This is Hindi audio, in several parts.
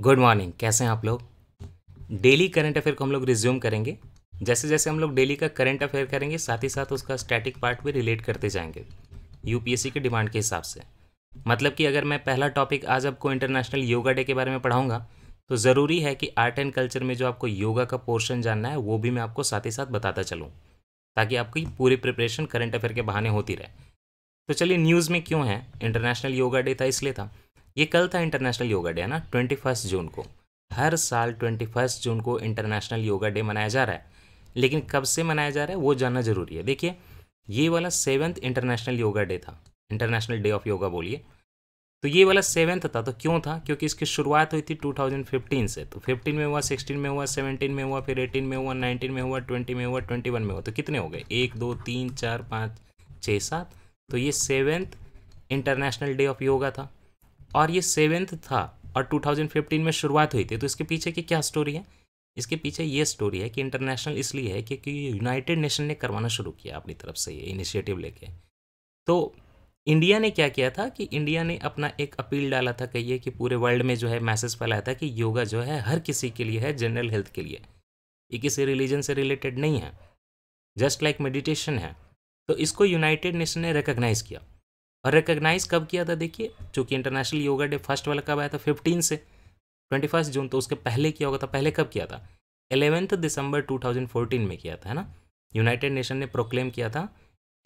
गुड मॉर्निंग कैसे हैं आप लोग डेली करंट अफेयर को हम लोग रिज्यूम करेंगे जैसे जैसे हम लोग डेली का करंट अफेयर करेंगे साथ ही साथ उसका स्टैटिक पार्ट भी रिलेट करते जाएंगे यूपीएससी के डिमांड के हिसाब से मतलब कि अगर मैं पहला टॉपिक आज आपको इंटरनेशनल योगा डे के बारे में पढ़ाऊंगा तो ज़रूरी है कि आर्ट एंड कल्चर में जो आपको योगा का पोर्शन जानना है वो भी मैं आपको साथ ही साथ बताता चलूँ ताकि आपकी पूरी प्रिपरेशन करंट अफेयर के बहाने होती रहे तो चलिए न्यूज़ में क्यों है इंटरनेशनल योगा डे था इसलिए था ये कल था इंटरनेशनल योगा डे है ना ट्वेंटी फर्स्ट जून को हर साल ट्वेंटी फर्स्ट जून को इंटरनेशनल योगा डे मनाया जा रहा है लेकिन कब से मनाया जा रहा है वो जानना ज़रूरी है देखिए ये वाला सेवन्थ इंटरनेशनल योगा डे था इंटरनेशनल डे ऑफ योगा बोलिए तो ये वाला सेवन्थ था तो क्यों था क्योंकि इसकी शुरुआत हुई थी 2015 से तो 15 में हुआ 16 में हुआ 17 में हुआ फिर 18 में हुआ 19 में हुआ 20 में हुआ 21 में हुआ तो कितने हो गए एक दो तीन चार पाँच छः सात तो ये seventh international day of yoga था और ये सेवेंथ था और 2015 में शुरुआत हुई थी तो इसके पीछे की क्या स्टोरी है इसके पीछे ये स्टोरी है कि इंटरनेशनल इसलिए है क्योंकि यूनाइटेड नेशन ने करवाना शुरू किया अपनी तरफ से ये इनिशिएटिव लेके तो इंडिया ने क्या किया था कि इंडिया ने अपना एक अपील डाला था कहिए कि पूरे वर्ल्ड में जो है मैसेज फैलाया था कि योगा जो है हर किसी के लिए है जनरल हेल्थ के लिए ये किसी रिलीजन से रिलेटेड नहीं है जस्ट लाइक मेडिटेशन है तो इसको यूनाइटेड नेशन ने रिकग्नाइज़ किया और रिकग्नाइज कब किया था देखिए चूँकि इंटरनेशनल योगा डे फर्स्ट वाला कब आया था फिफ्टीन से ट्वेंटी फर्स्ट जून तो उसके पहले किया होगा था पहले कब किया था eleventh December two thousand fourteen में किया था है ना यूनाइटेड नेशन ने प्रोक्लेम किया था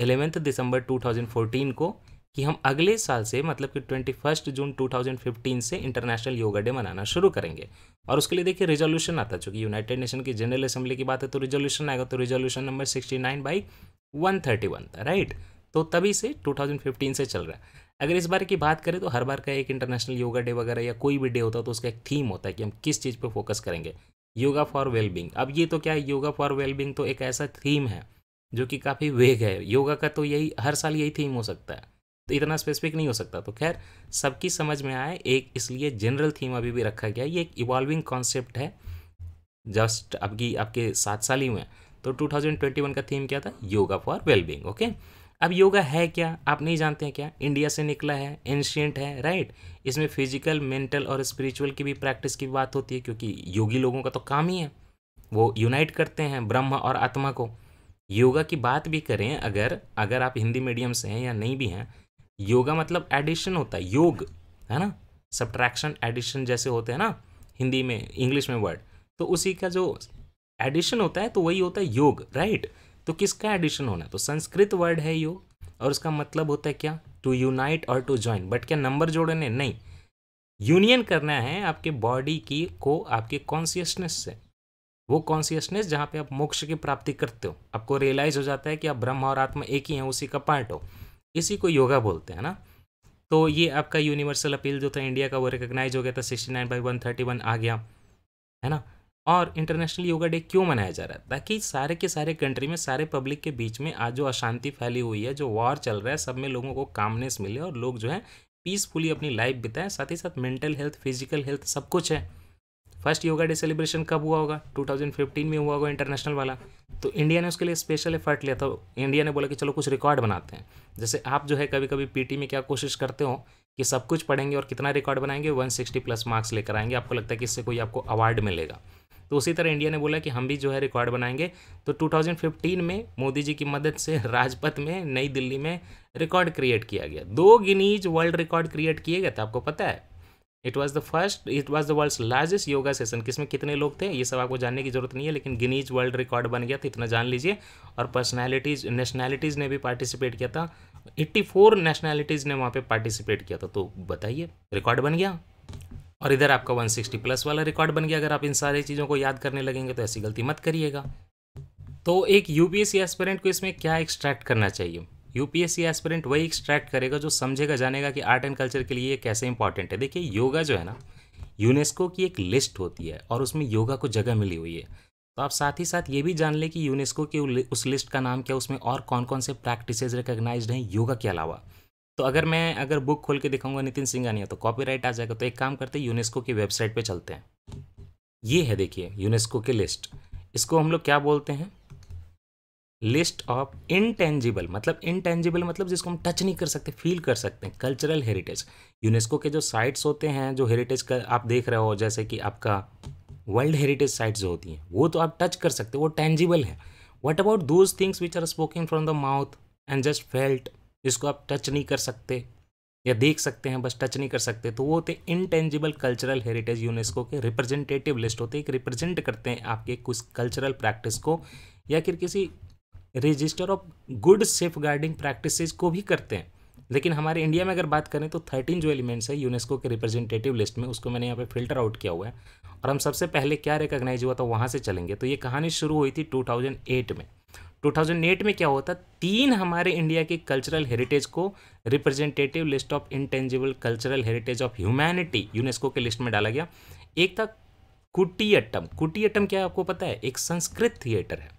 eleventh December two thousand fourteen को कि हम अगले साल से मतलब कि twenty first June two thousand fifteen से इंटरनेशनल योगा डे मनाना शुरू करेंगे और उसके लिए देखिए रिजोल्यूशन आता चूँकि यूनाइटेड नेशन की जनरल असेंबली की बात है तो रिजोल्यूशन आएगा तो resolution number sixty nine by one thirty one था राइट right? तो तभी से 2015 से चल रहा है अगर इस बार की बात करें तो हर बार का एक इंटरनेशनल योगा डे वगैरह या कोई भी डे होता है तो उसका एक थीम होता है कि हम किस चीज़ पर फोकस करेंगे योगा फॉर वेलबींग अब ये तो क्या है योगा फॉर वेलबींग तो एक ऐसा थीम है जो कि काफ़ी वेग है योगा का तो यही हर साल यही थीम हो सकता है तो इतना स्पेसिफिक नहीं हो सकता तो खैर सबकी समझ में आए एक इसलिए जनरल थीम अभी भी रखा गया ये एक इवॉल्विंग कॉन्सेप्ट है जस्ट आपकी आपके सात साल ही हुए तो 2021 का थीम क्या था योगा फॉर वेलबींग ओके अब योगा है क्या आप नहीं जानते हैं क्या इंडिया से निकला है एंशियंट है राइट इसमें फिजिकल मेंटल और स्पिरिचुअल की भी प्रैक्टिस की बात होती है क्योंकि योगी लोगों का तो काम ही है वो यूनाइट करते हैं ब्रह्म और आत्मा को योगा की बात भी करें अगर अगर आप हिंदी मीडियम से हैं या नहीं भी हैं योगा मतलब एडिशन होता है योग है ना सब्ट्रैक्शन एडिशन जैसे होते हैं ना हिंदी में इंग्लिश में वर्ड तो उसी का जो एडिशन होता है तो वही होता है योग राइट right? तो किसका एडिशन होना तो संस्कृत वर्ड है यो और उसका मतलब होता है क्या टू यूनाइट और टू ज्वाइन बट क्या नंबर जोड़ने नहीं यूनियन करना है आपके बॉडी की को आपके कॉन्सियसनेस से वो कॉन्सियसनेस जहाँ पे आप मोक्ष की प्राप्ति करते हो आपको रियलाइज हो जाता है कि आप ब्रह्म और आत्मा एक ही हैं उसी का पार्ट हो इसी को योगा बोलते हैं ना तो ये आपका यूनिवर्सल अपील जो था इंडिया का वो रिकग्नाइज हो गया था sixty nine by one thirty one आ गया है ना और इंटरनेशनल योगा डे क्यों मनाया जा रहा है ताकि सारे के सारे कंट्री में सारे पब्लिक के बीच में आज जो अशांति फैली हुई है जो वॉर चल रहा है सब में लोगों को कामनेस मिले और लोग जो है पीसफुली अपनी लाइफ बिताएं साथ ही साथ मेंटल हेल्थ फिजिकल हेल्थ सब कुछ है फर्स्ट योगा डे सेलिब्रेशन कब हुआ होगा 2015 में हुआ होगा इंटरनेशनल वाला तो इंडिया ने उसके लिए स्पेशल एफर्ट लिया था तो इंडिया ने बोला कि चलो कुछ रिकॉर्ड बनाते हैं जैसे आप जो है कभी कभी पीटी में क्या कोशिश करते हो कि सब कुछ पढ़ेंगे और कितना रिकॉर्ड बनाएंगे 160 प्लस मार्क्स लेकर आएंगे आपको लगता है कि इससे कोई आपको अवार्ड मिलेगा तो उसी तरह इंडिया ने बोला कि हम भी जो है रिकॉर्ड बनाएंगे तो 2015 में मोदी जी की मदद से राजपथ में नई दिल्ली में रिकॉर्ड क्रिएट किया गया दो गिनीज वर्ल्ड रिकॉर्ड क्रिएट किए गए थे आपको पता है it was the first it was the world largest yoga session किसमें कितने लोग थे ये सब आपको जानने की जरूरत नहीं है लेकिन गिनीज वर्ल्ड रिकॉर्ड बन गया था इतना जान लीजिए और पर्सनैलिटीज नेशनैलिटीज़ ने भी पार्टिसिपेट किया था 84 नेशनैलिटीज़ ने वहाँ पे पार्टिसिपेट किया था तो बताइए रिकॉर्ड बन गया और इधर आपका 160 प्लस वाला रिकॉर्ड बन गया अगर आप इन सारी चीज़ों को याद करने लगेंगे तो ऐसी गलती मत करिएगा तो एक यूपीएससी पी को इसमें क्या एक्सट्रैक्ट करना चाहिए यूपीएससी एस्पिरेंट वही एक्सट्रैक्ट करेगा जो समझेगा जानेगा कि आर्ट एंड कल्चर के लिए ये कैसे इंपॉर्टेंट है देखिए योगा जो है ना यूनेस्को की एक लिस्ट होती है और उसमें योगा को जगह मिली हुई है तो आप साथ ही साथ ये भी जान लें कि यूनेस्को के उस लिस्ट का नाम क्या उसमें और कौन कौन से प्रैक्टिसेज रिकोगनाइज हैं योगा के अलावा तो अगर मैं अगर बुक खोल के दिखाऊंगा नितिन सिंघानिया तो कॉपीराइट आ जाएगा तो एक काम करते हैं यूनेस्को की वेबसाइट पे चलते हैं ये है देखिए यूनेस्को की लिस्ट इसको हम लोग क्या बोलते हैं लिस्ट ऑफ इनटेंजिबल मतलब इनटेंजिबल मतलब जिसको हम टच नहीं कर सकते फील कर सकते हैं कल्चरल हेरिटेज यूनेस्को के जो साइट्स होते हैं जो हेरिटेज का आप देख रहे हो जैसे कि आपका वर्ल्ड हेरिटेज साइट्स जो होती हैं वो तो आप टच कर सकते हो वो टेंजिबल है what about those things which are spoking from the mouth and just felt जिसको आप टच नहीं कर सकते या देख सकते हैं बस टच नहीं कर सकते तो वो होते इनटेंजिबल कल्चरल हेरिटेज यूनेस्को के रिप्रेजेंटेटिव लिस्ट होते हैं रिप्रेजेंट करते हैं आपके कुछ कल्चरल प्रैक्टिस को या फिर किसी register of good safeguarding practice को भी करते हैं लेकिन हमारे इंडिया में अगर बात करें तो थर्टीन जो एलिमेंट्स है यूनेस्को के रिप्रेजेंटेटिव लिस्ट में उसको मैंने यहाँ पर फिल्टर आउट किया हुआ है और हम सबसे पहले क्या रिकग्नाइज हुआ था वहाँ से चलेंगे तो ये कहानी शुरू हुई थी 2008 में 2008 में क्या होता तीन हमारे इंडिया के कल्चरल हेरिटेज को representative list of intangible cultural heritage of humanity UNESCO के लिस्ट में डाला गया एक था कुटियट्टम कुटियट्टम क्या है आपको पता है एक संस्कृत थिएटर है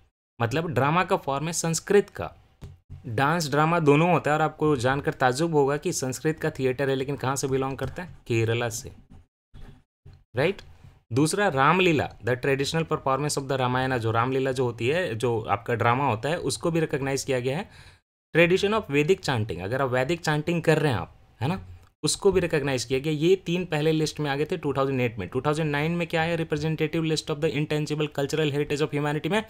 मतलब ड्रामा का फॉर्म है संस्कृत का डांस ड्रामा दोनों होता है और आपको जानकर ताजुब होगा कि संस्कृत का थिएटर है लेकिन कहाँ से बिलोंग करता है केरला से राइट right? दूसरा Ramlila the traditional performance of the Ramayana जो रामलीला जो होती है जो आपका ड्रामा होता है उसको भी रिकोगनाइज़ किया गया है ट्रेडिशन ऑफ वैदिक चांटिंग अगर आप वैदिक चांटिंग कर रहे हैं आप है ना उसको भी रिकोगनाइज किया गया ये तीन पहले लिस्ट में आ गए थे 2008 में 2009 में क्या है representative list of the intangible cultural heritage of humanity में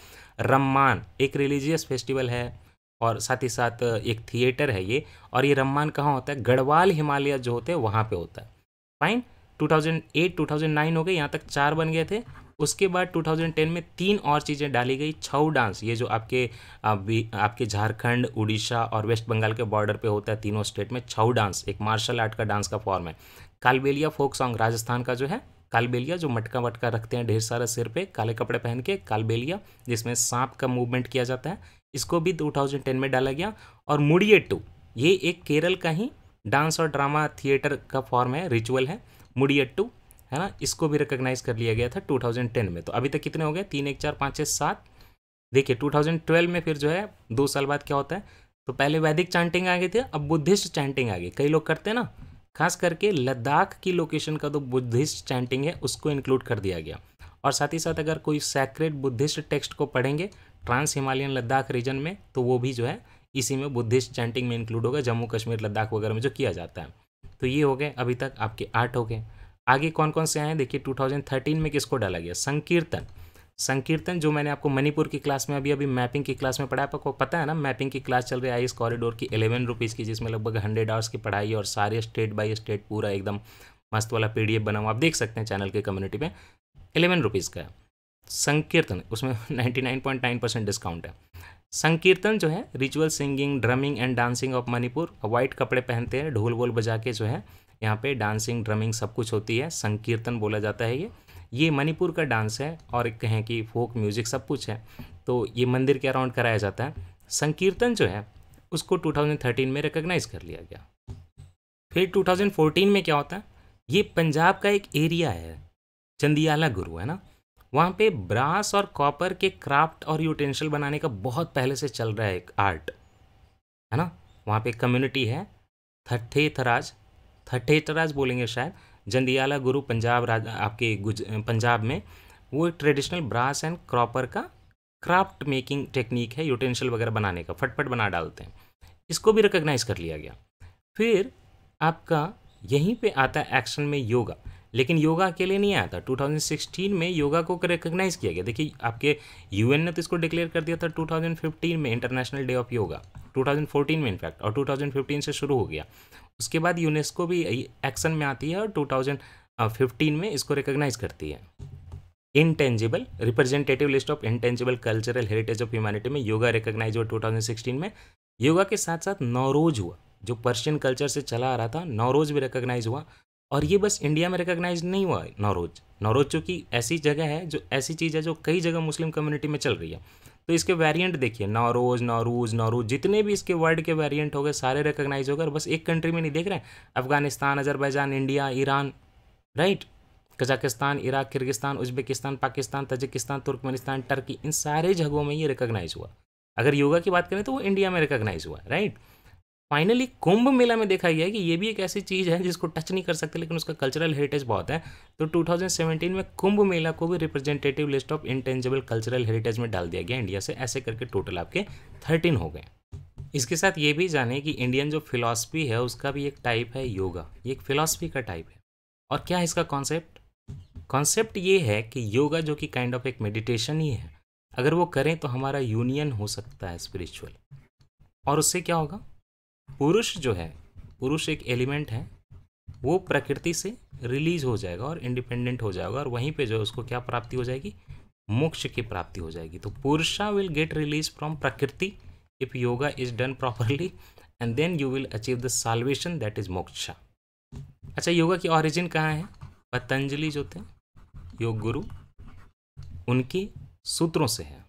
रम्मान एक रिलीजियस फेस्टिवल है और साथ ही साथ एक थिएटर है ये और ये रम्मान कहाँ होता है गढ़वाल हिमालय जो होते हैं वहाँ पर होता है फाइन 2008 2009 हो गए यहाँ तक चार बन गए थे उसके बाद 2010 में तीन और चीज़ें डाली गई छऊ डांस ये जो आपके आपके झारखंड उड़ीसा और वेस्ट बंगाल के बॉर्डर पे होता है तीनों स्टेट में छऊ डांस एक मार्शल आर्ट का डांस का फॉर्म है कालबेलिया फोक सॉन्ग राजस्थान का जो है कालबेलिया जो मटका वटका रखते हैं ढेर सारा सिर पे काले कपड़े पहन के कालबेलिया जिसमें सांप का मूवमेंट किया जाता है इसको भी 2010 में डाला गया और मुड़िए टू ये एक केरल का ही डांस और ड्रामा थिएटर का फॉर्म है रिचुअल है मुडियट्टू है ना इसको भी रिकोगनाइज कर लिया गया था 2010 में तो अभी तक कितने हो गए तीन एक चार पाँच छः सात देखिए 2012 में फिर जो है दो साल बाद क्या होता है तो पहले वैदिक चैंटिंग आ गई थी अब बुद्धिस्ट चैंटिंग आ गई कई लोग करते हैं ना खास करके लद्दाख की लोकेशन का जो तो बुद्धिस्ट चैंटिंग है उसको इंक्लूड कर दिया गया और साथ ही साथ अगर कोई सैक्रेट बुद्धिस्ट टेक्स्ट को पढ़ेंगे ट्रांस हिमालयन लद्दाख रीजन में तो वो भी जो है इसी में बुद्धिस्ट चैंटिंग में इंक्लूड होगा जम्मू कश्मीर लद्दाख वगैरह में जो किया जाता है तो ये हो गए अभी तक आपके आठ हो गए आगे कौन कौन से आए देखिए 2013 में किसको डाला गया संकीर्तन संकीर्तन जो मैंने आपको मणिपुर की क्लास में अभी अभी मैपिंग की क्लास में पढ़ाया आपको पता है ना मैपिंग की क्लास चल रही है इस कॉरिडोर की एलेवन रुपीज़ की जिसमें लगभग हंड्रेड आवर्स की पढ़ाई और सारे स्टेट बाई स्टेट पूरा एकदम मस्त वाला पी डी एफ आप देख सकते हैं चैनल के कम्युनिटी में एलेवन रुपीज़ का संकीर्तन उसमें ninety nine point nine percent discount है संकीर्तन जो है ritual singing drumming and dancing of Manipur white कपड़े पहनते हैं ढोल वोल बजा के जो है यहाँ पे डांसिंग ड्रमिंग सब कुछ होती है संकीर्तन बोला जाता है ये ये मणिपुर का डांस है और एक कहें कि फोक म्यूज़िक सब कुछ है तो ये मंदिर के अराउंड कराया जाता है संकीर्तन जो है उसको 2013 में रिकग्नाइज़ कर लिया गया फिर 2014 में क्या होता है ये पंजाब का एक एरिया है चंदियाला गुरु है ना वहाँ पे ब्रास और कॉपर के क्राफ्ट और यूटेंशियल बनाने का बहुत पहले से चल रहा है एक आर्ट है ना वहाँ पे कम्युनिटी है थराज थराज बोलेंगे शायद जंदियाला गुरु पंजाब राज आपके गुज पंजाब में वो ट्रेडिशनल ब्रास एंड क्रॉपर का क्राफ्ट मेकिंग टेक्निक है यूटेंशियल वगैरह बनाने का फटफट बना डालते हैं इसको भी रिकग्नाइज कर लिया गया फिर आपका यहीं पे आता है एक्शन में योगा लेकिन योगा अकेले नहीं आया था 2016 में योगा को रिकग्नाइज़ किया गया देखिए आपके यूएन ने तो इसको डिक्लेयर कर दिया था 2015 में इंटरनेशनल डे ऑफ योगा 2014 में इनफैक्ट और 2015 से शुरू हो गया उसके बाद यूनेस्को भी एक्शन में आती है और 2015 में इसको रिकग्नाइज़ करती है intangible representative list of intangible cultural heritage of humanity में योगा रिकग्नाइज हुआ 2016 में योगा के साथ साथ नौरोज हुआ जो पर्शियन कल्चर से चला आ रहा था नौरोज भी रिकग्नाइज हुआ और ये बस इंडिया में रिकोगनाइज नहीं हुआ है नौरोज नौरोज चूँकि ऐसी जगह है जो ऐसी चीज़ है जो कई जगह मुस्लिम कम्युनिटी में चल रही है तो इसके वेरिएंट देखिए नौरोज नौरूज नौरूज जितने भी इसके वर्ड के वेरिएंट हो गए सारे रिकोगनाइज हो गए बस एक कंट्री में नहीं देख रहे हैं Afghanistan Azerbaijan India Iran right Kazakhstan Iraq Kyrgyzstan Uzbekistan Pakistan Tajikistan Turkmenistan Turkey इन सारे जगहों में ये रिकोगनाइज हुआ अगर योगा की बात करें तो वो इंडिया में रिकोगनाइज हुआ राइट फाइनली कुंभ मेला में देखा गया है कि ये भी एक ऐसी चीज़ है जिसको टच नहीं कर सकते लेकिन उसका कल्चरल हेरिटेज बहुत है तो 2017 में कुंभ मेला को भी representative list of intangible cultural heritage में डाल दिया गया इंडिया से ऐसे करके टोटल आपके थर्टीन हो गए इसके साथ ये भी जाने कि इंडियन जो फिलासफी है उसका भी एक टाइप है योगा ये एक फिलासफी का टाइप है और क्या है इसका कॉन्सेप्ट कॉन्सेप्ट ये है कि योगा जो कि काइंड ऑफ एक मेडिटेशन ही है अगर वो करें तो हमारा यूनियन हो सकता है स्पिरिचुअल और उससे क्या होगा पुरुष जो है पुरुष एक एलिमेंट है वो प्रकृति से रिलीज हो जाएगा और इंडिपेंडेंट हो जाएगा और वहीं पे जो है उसको क्या प्राप्ति हो जाएगी मोक्ष की प्राप्ति हो जाएगी तो Purusha will get release from Prakriti if yoga is done properly and then you will achieve the salvation that is moksha अच्छा योगा की ऑरिजिन कहाँ है पतंजलि जो थे योग गुरु उनकी सूत्रों से है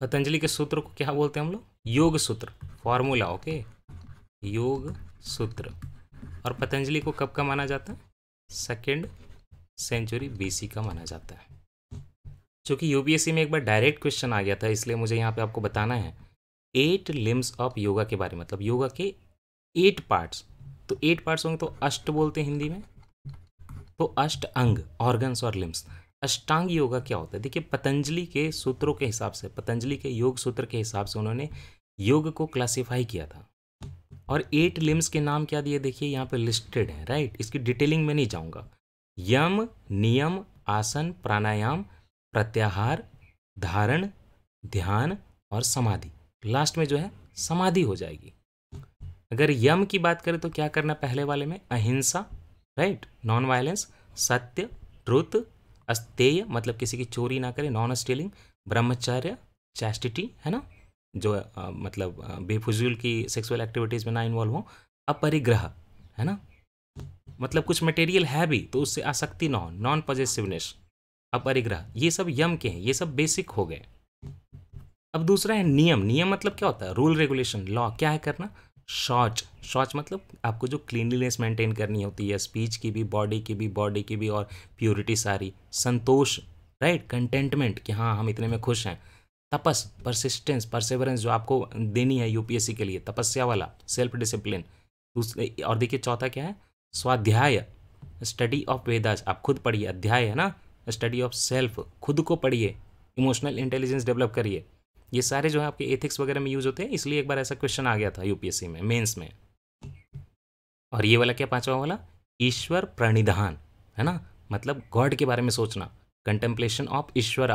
पतंजलि के सूत्र को क्या बोलते हैं हम लोग योग सूत्र फॉर्मूला ओके okay? योग सूत्र और पतंजलि को कब का माना जाता है सेकेंड सेंचुरी बीसी का माना जाता है चूँकि यूपीएससी में एक बार डायरेक्ट क्वेश्चन आ गया था इसलिए मुझे यहाँ पे आपको बताना है एट लिम्स ऑफ योगा के बारे में मतलब योगा के एट पार्ट्स तो एट पार्ट्स होंगे तो अष्ट बोलते हैं हिंदी में तो अष्ट अंग ऑर्गन्स और लिम्स अष्टांग योगा क्या होता है देखिए पतंजलि के सूत्रों के हिसाब से पतंजलि के योग सूत्र के हिसाब से उन्होंने योग को क्लासिफाई किया था और एट लिम्स के नाम क्या दिए देखिए यहाँ पे लिस्टेड है राइट इसकी डिटेलिंग में नहीं जाऊँगा यम नियम आसन प्राणायाम प्रत्याहार धारण ध्यान और समाधि लास्ट में जो है समाधि हो जाएगी अगर यम की बात करें तो क्या करना पहले वाले में ahimsa right non violence satya truth asteya मतलब किसी की चोरी ना करें नॉन स्टेलिंग ब्रह्मचर्य चैस्टिटी है ना जो आ, मतलब बेफजूल की सेक्सुअल एक्टिविटीज़ में ना इन्वॉल्व हो अपरिग्रह है ना मतलब कुछ मटेरियल है भी तो उससे आसक्ति ना हो नॉन पॉजिटिवनेस अपरिग्रह ये सब यम के हैं ये सब बेसिक हो गए अब दूसरा है नियम नियम मतलब क्या होता है रूल रेगुलेशन लॉ क्या है करना शौच शौच मतलब आपको जो क्लीनलीनेस मेंटेन करनी होती है स्पीच की भी बॉडी की भी बॉडी की भी और प्योरिटी सारी संतोष राइट कंटेंटमेंट कि हाँ हम इतने में खुश हैं तपस परसिस्टेंस परसेवरेंस जो आपको देनी है यूपीएससी के लिए तपस्या वाला सेल्फ डिसिप्लिन दूसरे और देखिए चौथा क्या है स्वाध्याय स्टडी ऑफ वेदास आप खुद पढ़िए अध्याय है ना स्टडी ऑफ सेल्फ खुद को पढ़िए इमोशनल इंटेलिजेंस डेवलप करिए ये सारे जो है आपके एथिक्स वगैरह में यूज होते हैं इसलिए एक बार ऐसा क्वेश्चन आ गया था यूपीएससी में मेंस में और ये वाला क्या पांचवा वाला ईश्वर प्रणिधान है ना मतलब गॉड के बारे में सोचना कंटेम्पलेशन ऑफ ईश्वर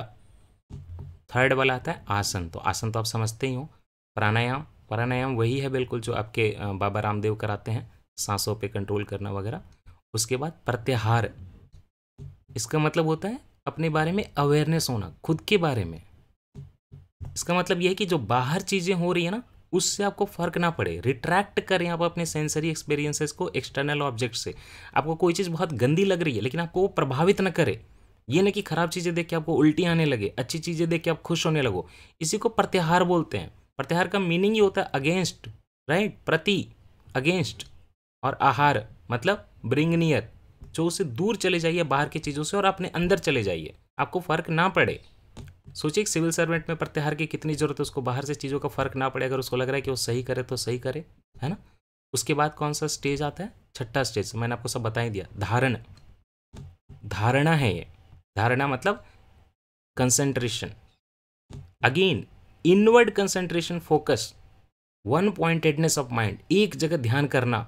थर्ड वाला आता है आसन तो आसन तो आप समझते ही हो प्राणायाम प्राणायाम वही है बिल्कुल जो आपके बाबा रामदेव कराते हैं सांसों पे कंट्रोल करना वगैरह उसके बाद प्रत्याहार इसका मतलब होता है अपने बारे में अवेयरनेस होना खुद के बारे में इसका मतलब यह है कि जो बाहर चीज़ें हो रही है ना उससे आपको फर्क ना पड़े रिट्रैक्ट करें आप अपने सेंसरी एक्सपीरियंसेस को एक्सटर्नल ऑब्जेक्ट से आपको कोई चीज़ बहुत गंदी लग रही है लेकिन आपको वो प्रभावित ना करे ये नहीं कि खराब चीज़ें देख के आपको उल्टी आने लगे अच्छी चीज़ें देख के आप खुश होने लगो इसी को प्रत्याहार बोलते हैं प्रत्याहार का मीनिंग ही होता है अगेंस्ट राइट प्रति अगेंस्ट और आहार मतलब ब्रिंग नियर जो उसे दूर चले जाइए बाहर की चीज़ों से और अपने अंदर चले जाइए आपको फ़र्क ना पड़े सोचिए एक सिविल सर्वेंट में प्रत्याहार की कितनी ज़रूरत है उसको बाहर से चीज़ों का फ़र्क ना पड़े अगर उसको लग रहा है कि वो सही करे तो सही करे है ना उसके बाद कौन सा स्टेज आता है छठा स्टेज मैंने आपको सब बता ही दिया धारण धारणा है ये धारणा मतलब concentration again inward concentration focus one pointedness of mind एक जगह ध्यान करना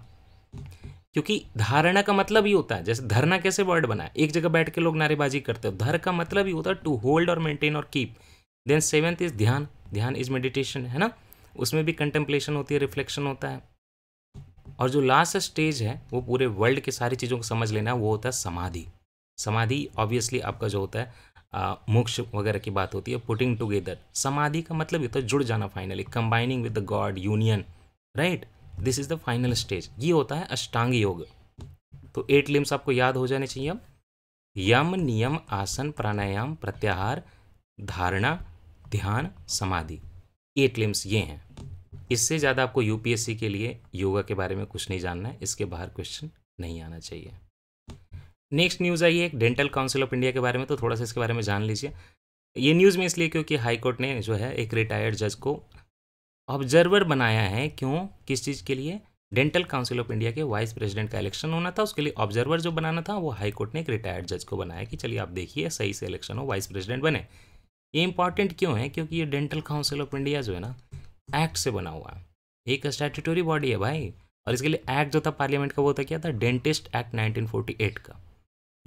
क्योंकि धारणा का मतलब ही होता है जैसे धरना कैसे वर्ड बना है एक जगह बैठ के लोग नारेबाजी करते हो धर का मतलब ही होता है टू होल्ड और मेंटेन और keep then seventh is dhyana dhyana is meditation है ना उसमें भी कंटेम्पलेशन होती है रिफ्लेक्शन होता है और जो लास्ट स्टेज है वो पूरे वर्ल्ड के सारी चीज़ों को समझ लेना वो होता है समाधि समाधि ऑब्वियसली आपका जो होता है मोक्ष वगैरह की बात होती है पुटिंग टुगेदर समाधि का मतलब ये होता तो है जुड़ जाना finally combining with the god union right this is the final stage ये होता है अष्टांग योग तो एट लिम्स आपको याद हो जाने चाहिए अब यम नियम आसन प्राणायाम प्रत्याहार धारणा ध्यान समाधि एट लिम्स ये हैं इससे ज़्यादा आपको यूपीएससी के लिए योगा के बारे में कुछ नहीं जानना है इसके बाहर क्वेश्चन नहीं आना चाहिए नेक्स्ट न्यूज़ आई है एक डेंटल काउंसिल ऑफ इंडिया के बारे में तो थोड़ा सा इसके बारे में जान लीजिए ये न्यूज़ में इसलिए क्योंकि हाईकोर्ट ने जो है एक रिटायर्ड जज को ऑब्जर्वर बनाया है क्यों किस चीज़ के लिए डेंटल काउंसिल ऑफ इंडिया के वाइस प्रेसिडेंट का इलेक्शन होना था उसके लिए ऑब्जर्वर जो बनाना था वो हाईकोर्ट ने एक रिटायर्ड जज को बनाया कि चलिए आप देखिए सही से इलेक्शन हो वाइस प्रेसिडेंट बने ये इंपॉर्टेंट क्यों है क्योंकि ये डेंटल काउंसिल ऑफ इंडिया जो है ना एक्ट से बना हुआ है एक स्टैट्यूटरी बॉडी है भाई और इसके लिए एक्ट जो था पार्लियामेंट का वो था तो क्या था डेंटिस्ट एक्ट नाइनटीन का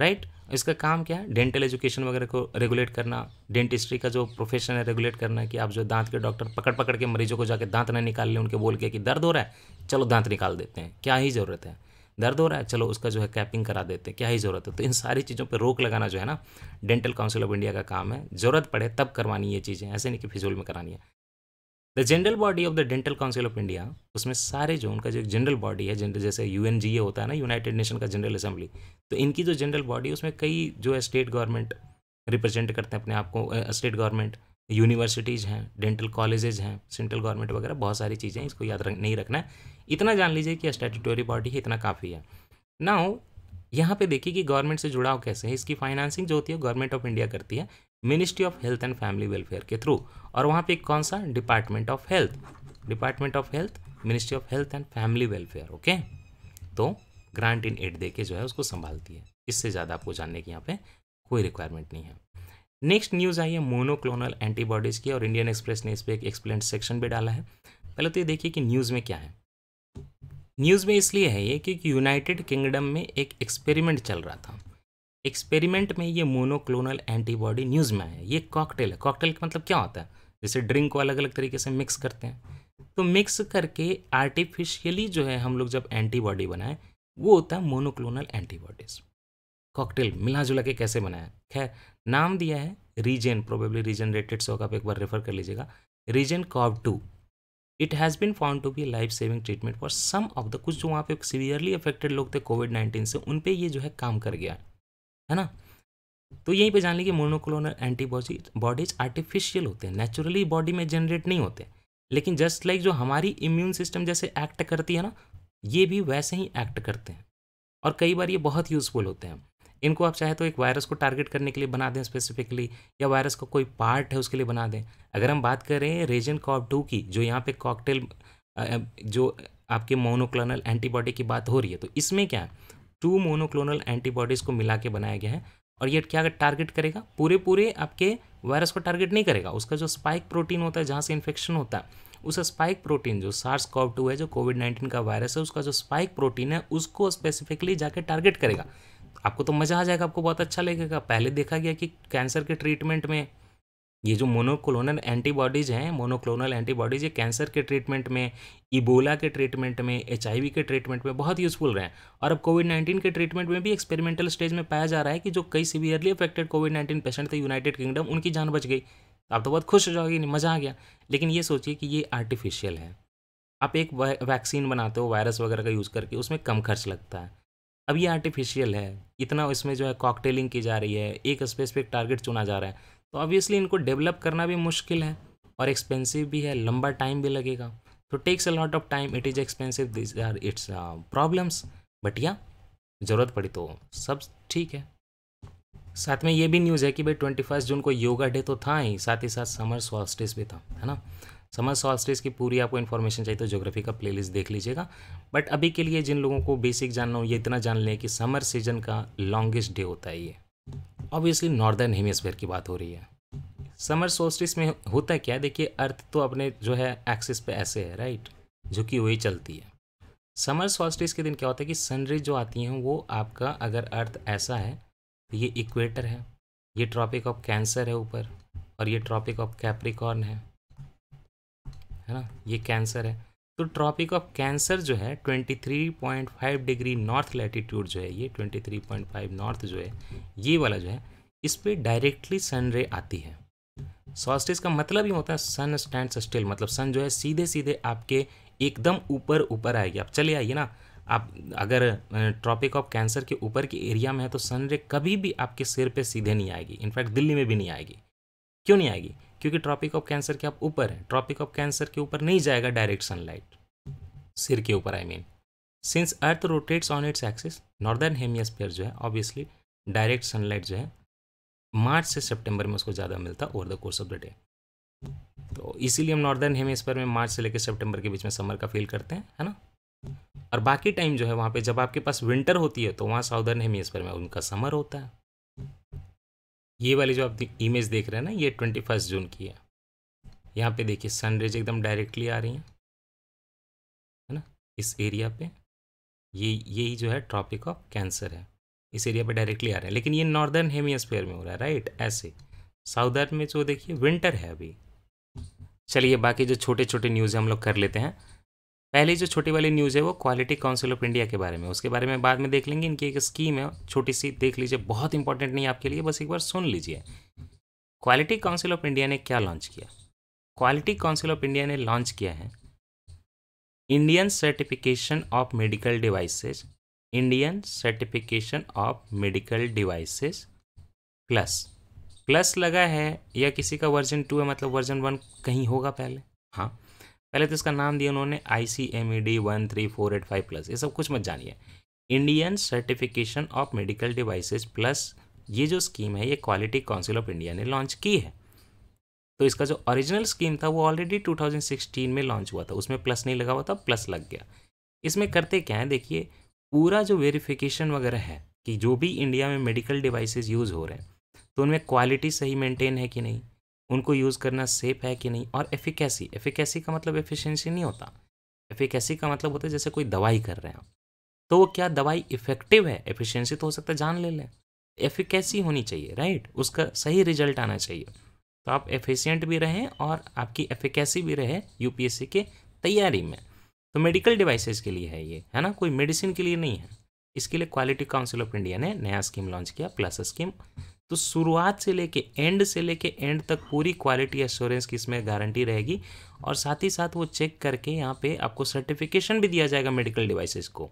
राइट इसका काम क्या है डेंटल एजुकेशन वगैरह को रेगुलेट करना डेंटिस्ट्री का जो प्रोफेशन है रेगुलेट करना कि आप जो दांत के डॉक्टर पकड़ पकड़ के मरीजों को जाके दांत ना निकाल लें उनके बोल के कि दर्द हो रहा है चलो दांत निकाल देते हैं क्या ही ज़रूरत है दर्द हो रहा है चलो उसका जो है कैपिंग करा देते हैं क्या ही ज़रूरत है तो इन सारी चीज़ों पर रोक लगाना जो है ना डेंटल काउंसिल ऑफ इंडिया का काम है ज़रूरत पड़े तब करवानी ये चीज़ें ऐसे नहीं कि फिजूल में करानी है the general body of the dental council of India उसमें सारे जो उनका जो एक जनरल बॉडी है जनरल जैसे यू होता है ना यूनाइटेड नेशन का जनरल असेंबली तो इनकी जो जनरल बॉडी है उसमें कई जो है स्टेट गवर्नमेंट रिप्रेजेंट करते हैं अपने आप को स्टेट गवर्नमेंट यूनिवर्सिटीज़ हैं डेंटल कॉलेजेज हैं सेंट्रल गवर्नमेंट वगैरह बहुत सारी चीज़ें इसको याद रख, नहीं रखना है इतना जान लीजिए कि स्टेटूटोरी बॉडी है इतना काफ़ी है ना यहाँ पे देखिए कि गवर्नमेंट से जुड़ाव कैसे है इसकी फाइनेंसिंग जो होती है गवर्नमेंट ऑफ इंडिया करती है ministry of health and family welfare के थ्रू और वहाँ पे कौन सा department of health department of health ministry of health and family welfare okay तो ग्रांट इन एड दे के जो है उसको संभालती है इससे ज़्यादा आपको जानने की यहाँ पे कोई रिक्वायरमेंट नहीं है नेक्स्ट न्यूज़ आई है मोनोक्लोनल एंटीबॉडीज़ की और इंडियन एक्सप्रेस ने इस पर एक एक्सप्लेन सेक्शन भी डाला है पहले तो ये देखिए कि न्यूज़ में क्या है न्यूज़ में इसलिए है ये क्योंकि यूनाइटेड किंगडम में एक एक्सपेरिमेंट चल रहा था एक्सपेरिमेंट में ये मोनोक्लोनल एंटीबॉडी न्यूज़ में आया ये कॉकटेल है कॉकटेल का मतलब क्या होता है जैसे ड्रिंक को अलग अलग तरीके से मिक्स करते हैं तो मिक्स करके आर्टिफिशियली जो है हम लोग जब एंटीबॉडी बनाए वो होता है मोनोक्लोनल एंटीबॉडीज कॉकटेल मिला जुला के कैसे बनाया खैर नाम दिया है Regen probably Regeneron so आप एक बार रेफर कर लीजिएगा Regen CoV two it has been found to be life saving treatment for some of the कुछ जो वहाँ पे सीवियरली अफेक्टेड लोग थे कोविड नाइन्टीन से उन पर ये जो है काम कर गया है है ना तो यहीं पे जान लीजिए मोनोक्लोनल एंटीबॉडी बॉडीज आर्टिफिशियल होते हैं नेचुरली बॉडी में जनरेट नहीं होते लेकिन जस्ट लाइक जो हमारी इम्यून सिस्टम जैसे एक्ट करती है ना ये भी वैसे ही एक्ट करते हैं और कई बार ये बहुत यूज़फुल होते हैं इनको आप चाहे तो एक वायरस को टारगेट करने के लिए बना दें स्पेसिफिकली या वायरस का को कोई पार्ट है उसके लिए बना दें अगर हम बात करें रेजन कॉप टू की जो यहाँ पे कॉकटेल जो आपके मोनोक्लोनल एंटीबॉडी की बात हो रही है तो इसमें क्या है टू मोनोक्लोनल एंटीबॉडीज़ को मिला के बनाया गया है और ये क्या टारगेट करेगा पूरे पूरे आपके वायरस को टारगेट नहीं करेगा उसका जो स्पाइक प्रोटीन होता है जहाँ से इन्फेक्शन होता है उस स्पाइक प्रोटीन जो सार्स कॉव टू है जो कोविड नाइन्टीन का वायरस है उसका जो स्पाइक प्रोटीन है उसको स्पेसिफिकली जाके टारगेट करेगा आपको तो मज़ा आ जाएगा आपको बहुत अच्छा लगेगा पहले देखा गया कि कैंसर के ट्रीटमेंट में ये जो मोनोक्लोनल एंटीबॉडीज़ हैं मोनोक्लोनल एंटीबॉडीज़ ये कैंसर के ट्रीटमेंट में इबोला के ट्रीटमेंट में एच के ट्रीटमेंट में बहुत यूज़फुल रहे हैं और अब कोविड नाइन्टीन के ट्रीटमेंट में भी एक्सपेरिमेंटल स्टेज में पाया जा रहा है कि जो कई severely affected COVID nineteen patient थे यूनाइटेड किंगडम उनकी जान बच गई आप तो बहुत खुश हो जाओगे नहीं मज़ा आ गया लेकिन ये सोचिए कि ये आर्टिफिशियल है आप एक वैक्सीन बनाते हो वायरस वगैरह का यूज़ करके उसमें कम खर्च लगता है अब ये आर्टिफिशियल है इतना इसमें जो है कॉकटेलिंग की जा रही है एक स्पेसिफिक टारगेट चुना जा रहा है तो ऑब्वियसली इनको डेवलप करना भी मुश्किल है और एक्सपेंसिव भी है लंबा टाइम भी लगेगा तो takes a lot of time it is expensive these are its problems but या ज़रूरत पड़ी तो सब ठीक है साथ में ये भी न्यूज़ है कि भाई ट्वेंटी फर्स्ट जून को योगा डे तो था ही साथ ही साथ समर सॉल्स्टिस भी था है ना समर सॉल्स्टिस की पूरी आपको इन्फॉर्मेशन चाहिए तो ज्योग्राफी का प्लेलिस्ट देख लीजिएगा बट अभी के लिए जिन लोगों को बेसिक जानना हो ये इतना जान लें कि समर सीजन का लॉन्गेस्ट डे होता है ये ऑब्वियसली नॉर्दर्न हेमिसफेयर की बात हो रही है समर सोस्टिस में होता है क्या देखिए अर्थ तो अपने जो है एक्सिस पे ऐसे है राइट झुकी हुई चलती है समर सोस्टिस के दिन क्या होता है कि सनरेज जो आती हैं वो आपका अगर अर्थ ऐसा है तो ये इक्वेटर है ये ट्रॉपिक ऑफ कैंसर है ऊपर और ये ट्रॉपिक ऑफ कैप्रिकॉर्न है है ना ये कैंसर है तो ट्रॉपिक ऑफ कैंसर जो है 23.5 डिग्री नॉर्थ लैटिट्यूड जो है ये 23.5 नॉर्थ जो है ये वाला जो है इस पर डायरेक्टली सन रे आती है सॉस्टिस का मतलब ही होता है सन स्टैंड स्टिल मतलब सन जो है सीधे सीधे आपके एकदम ऊपर ऊपर आएगी आप चले आइए ना आप अगर ट्रॉपिक ऑफ कैंसर के ऊपर के एरिया में है तो सन रे कभी भी आपके सिर पे सीधे नहीं आएगी इनफैक्ट दिल्ली में भी नहीं आएगी क्यों नहीं आएगी क्योंकि ट्रॉपिक ऑफ कैंसर के आप ऊपर है ट्रॉपिक ऑफ कैंसर के ऊपर नहीं जाएगा डायरेक्ट सनलाइट सिर के ऊपर I mean since earth rotates on its axis northern hemisphere जो है ऑब्वियसली डायरेक्ट सनलाइट जो है मार्च से सेप्टेम्बर में उसको ज़्यादा मिलता है over the course of the day तो इसीलिए हम नॉर्दर्न हेमिस्फेयर में मार्च से लेकर सेप्टेम्बर के बीच में समर का फील करते हैं है ना और बाकी टाइम जो है वहाँ पे जब आपके पास विंटर होती है तो वहाँ साउदर्न हेमिस्फेयर में उनका समर होता है ये वाली जो आप इमेज देख रहे हैं ना ये ट्वेंटी फर्स्ट जून की है यहाँ पे देखिए सनरेज एकदम डायरेक्टली आ रही है है ना इस एरिया पे ये यही जो है ट्रॉपिक ऑफ कैंसर है इस एरिया पे डायरेक्टली आ रहा है लेकिन ये नॉर्दर्न हेमिस्फेयर में हो रहा है राइट ऐसे साउदर्न में जो देखिए विंटर है अभी चलिए बाकी जो छोटे छोटे न्यूज़ हम लोग कर लेते हैं पहली जो छोटी वाली न्यूज़ है वो क्वालिटी काउंसिल ऑफ इंडिया के बारे में उसके बारे में बाद में देख लेंगे इनकी एक स्कीम है छोटी सी देख लीजिए बहुत इंपॉर्टेंट नहीं आपके लिए बस एक बार सुन लीजिए क्वालिटी काउंसिल ऑफ इंडिया ने क्या लॉन्च किया क्वालिटी काउंसिल ऑफ इंडिया ने लॉन्च किया है Indian certification of medical devices Indian certification of medical devices plus plus लगा है या किसी का वर्जन टू है मतलब वर्जन वन कहीं होगा पहले हाँ पहले तो इसका नाम दिया उन्होंने I C M E D one three four eight five plus ये सब कुछ मत जानिए Indian certification of medical devices plus ये जो स्कीम है ये क्वालिटी काउंसिल ऑफ इंडिया ने लॉन्च की है तो इसका जो ओरिजिनल स्कीम था वो ऑलरेडी 2016 में लॉन्च हुआ था उसमें प्लस नहीं लगा हुआ था प्लस लग गया इसमें करते क्या है देखिए पूरा जो वेरिफिकेशन वगैरह है कि जो भी इंडिया में मेडिकल डिवाइसेस यूज़ हो रहे हैं तो उनमें क्वालिटी सही मेंटेन है कि नहीं उनको यूज़ करना सेफ है कि नहीं और एफिकेसी एफिकेसी का मतलब एफिशिएंसी नहीं होता एफिकेसी का मतलब होता है जैसे कोई दवाई कर रहे हैं आप तो वो क्या दवाई इफेक्टिव है एफिशिएंसी तो हो सकता है जान ले लें एफिकेसी होनी चाहिए राइट उसका सही रिजल्ट आना चाहिए तो आप एफिशिएंट भी रहें और आपकी एफिकेसी भी रहे यू के तैयारी में तो मेडिकल डिवाइसेज के लिए है ये है ना कोई मेडिसिन के लिए नहीं है इसके लिए क्वालिटी काउंसिल ऑफ इंडिया ने नया स्कीम लॉन्च किया प्लस स्कीम तो शुरुआत से लेके एंड से लेके एंड तक पूरी क्वालिटी एश्योरेंस की इसमें गारंटी रहेगी और साथ ही साथ वो चेक करके यहाँ पे आपको सर्टिफिकेशन भी दिया जाएगा मेडिकल डिवाइसेस को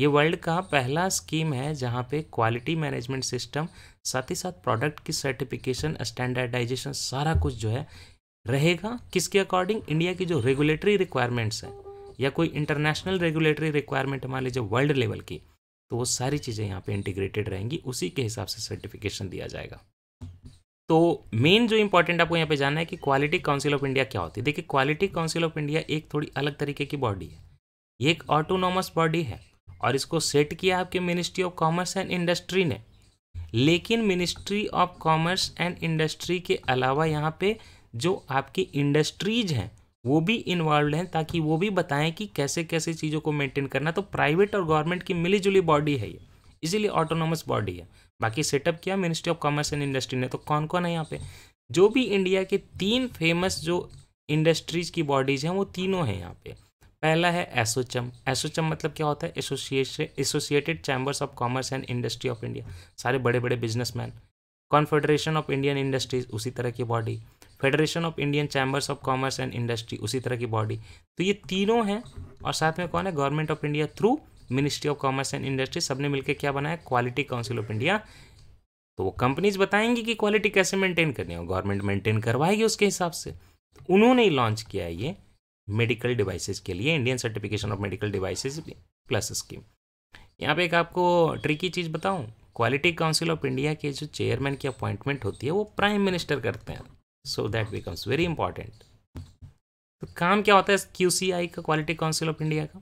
ये वर्ल्ड का पहला स्कीम है जहाँ पे क्वालिटी मैनेजमेंट सिस्टम साथ ही साथ प्रोडक्ट की सर्टिफिकेशन स्टैंडर्डाइजेशन सारा कुछ जो है रहेगा किसके अकॉर्डिंग इंडिया की जो रेगुलेटरी रिक्वायरमेंट्स हैं या कोई इंटरनेशनल रेगुलेटरी रिक्वायरमेंट मान लीजिए वर्ल्ड लेवल की तो वो सारी चीज़ें यहाँ पे इंटीग्रेटेड रहेंगी उसी के हिसाब से सर्टिफिकेशन दिया जाएगा तो मेन जो इंपॉर्टेंट आपको यहाँ पे जानना है कि क्वालिटी काउंसिल ऑफ इंडिया क्या होती है देखिए क्वालिटी काउंसिल ऑफ इंडिया एक थोड़ी अलग तरीके की बॉडी है ये एक ऑटोनॉमस बॉडी है और इसको सेट किया आपके ministry of commerce and industry ने लेकिन ministry of commerce and industry के अलावा यहाँ पे जो आपकी इंडस्ट्रीज हैं वो भी इन्वॉल्व हैं ताकि वो भी बताएं कि कैसे कैसे चीज़ों को मेंटेन करना तो प्राइवेट और गवर्नमेंट की मिलीजुली बॉडी है ये इजीली ऑटोनोमस बॉडी है बाकी सेटअप किया ministry of commerce and industry ने तो कौन कौन है यहाँ पे जो भी इंडिया के तीन फेमस जो इंडस्ट्रीज की बॉडीज़ हैं वो तीनों हैं यहाँ पे पहला है एसोचम एसोचम मतलब क्या होता है association associated chambers of commerce and industry of India सारे बड़े बड़े businessman confederation of Indian industries उसी तरह की body federation of Indian chambers of commerce and industry उसी तरह की बॉडी तो ये तीनों हैं और साथ में कौन है government of India through ministry of commerce and industry सब ने मिलकर क्या बनाया क्वालिटी काउंसिल ऑफ इंडिया तो वो कंपनीज बताएंगी कि क्वालिटी कैसे मेंटेन करनी है गवर्नमेंट मेंटेन करवाएगी उसके हिसाब से तो उन्होंने ही लॉन्च किया ये मेडिकल डिवाइसेस के लिए Indian certification of medical devices plus scheme यहाँ पे एक आपको ट्रिकी चीज़ बताऊँ क्वालिटी काउंसिल ऑफ इंडिया के जो चेयरमैन की अपॉइंटमेंट होती है वो प्राइम मिनिस्टर करते हैं so that becomes very important तो काम क्या होता है क्यू का क्वालिटी काउंसिल ऑफ इंडिया का